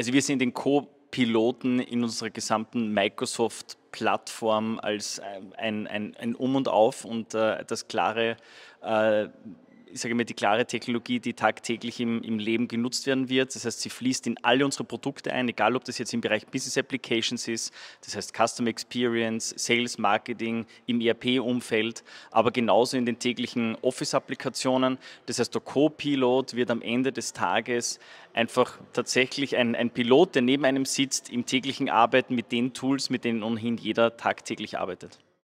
Also wir sind den Co-Piloten in unserer gesamten Microsoft Plattform als äh, ein, ein, ein Um und Auf und äh, das klare äh, ich sage mal, die klare Technologie, die tagtäglich im, im Leben genutzt werden wird. Das heißt, sie fließt in alle unsere Produkte ein, egal ob das jetzt im Bereich Business Applications ist, das heißt Customer Experience, Sales, Marketing, im ERP-Umfeld, aber genauso in den täglichen Office-Applikationen. Das heißt, der Co-Pilot wird am Ende des Tages einfach tatsächlich ein, ein Pilot, der neben einem sitzt, im täglichen Arbeiten mit den Tools, mit denen ohnehin jeder tagtäglich arbeitet.